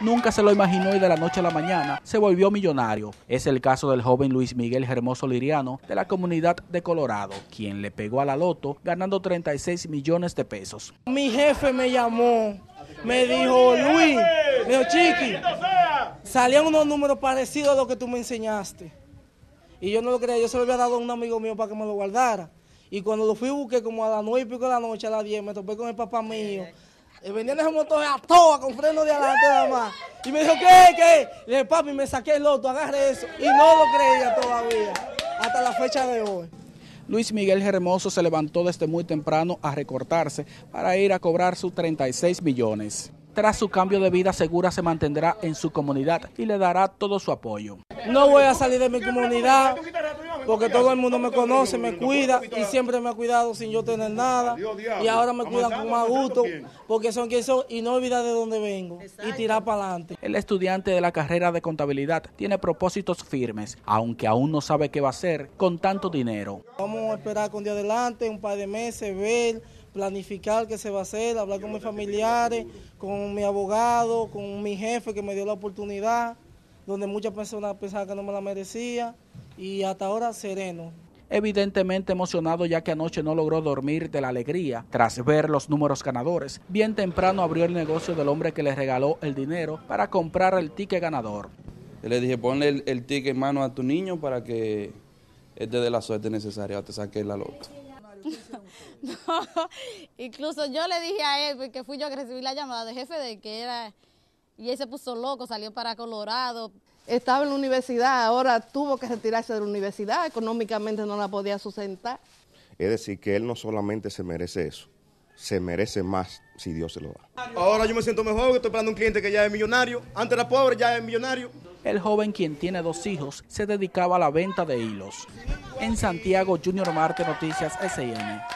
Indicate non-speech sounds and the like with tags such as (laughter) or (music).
nunca se lo imaginó y de la noche a la mañana se volvió millonario. Es el caso del joven Luis Miguel Hermoso Liriano de la comunidad de Colorado, quien le pegó a la loto ganando 36 millones de pesos. Mi jefe me llamó, me dijo, Luis, me dijo, Chiqui, salían unos números parecidos a los que tú me enseñaste. Y yo no lo creía, yo se lo había dado a un amigo mío para que me lo guardara. Y cuando lo fui busqué como a la nueve y pico de la noche, a las 10, me topé con el papá mío eh, venía en ese motor a toa con freno de adelante nada más. Y me dijo, ¿qué? ¿Qué? Le dije, papi, me saqué el loto, agarre eso. Y no lo creía todavía, hasta la fecha de hoy. Luis Miguel Hermoso se levantó desde muy temprano a recortarse para ir a cobrar sus 36 millones. Tras su cambio de vida segura se mantendrá en su comunidad y le dará todo su apoyo. No voy a salir de mi comunidad, porque todo el mundo me conoce, me cuida y siempre me ha cuidado sin yo tener nada. Y ahora me cuidan con más gusto porque son quienes son y no olvidar de dónde vengo y tirar para adelante. El estudiante de la carrera de contabilidad tiene propósitos firmes, aunque aún no sabe qué va a hacer con tanto dinero. Vamos a esperar con día adelante, un par de meses, ver planificar qué se va a hacer, hablar con mis familiares, con mi abogado, con mi jefe que me dio la oportunidad, donde muchas personas pensaban que no me la merecía y hasta ahora sereno. Evidentemente emocionado ya que anoche no logró dormir de la alegría tras ver los números ganadores. Bien temprano abrió el negocio del hombre que le regaló el dinero para comprar el ticket ganador. Le dije, ponle el, ticket en mano a tu niño para que te de la suerte necesaria, te saque la lotería. (laughs) no, incluso yo le dije a él, porque fui yo que recibí la llamada de jefe de que era, y él se puso loco, salió para Colorado estaba en la universidad, ahora tuvo que retirarse de la universidad, económicamente no la podía sustentar. Es decir, que él no solamente se merece eso, se merece más si Dios se lo da. Ahora yo me siento mejor, estoy esperando un cliente que ya es millonario. Antes era pobre, ya es millonario. El joven, quien tiene dos hijos, se dedicaba a la venta de hilos. En Santiago, Junior Marte Noticias S&M.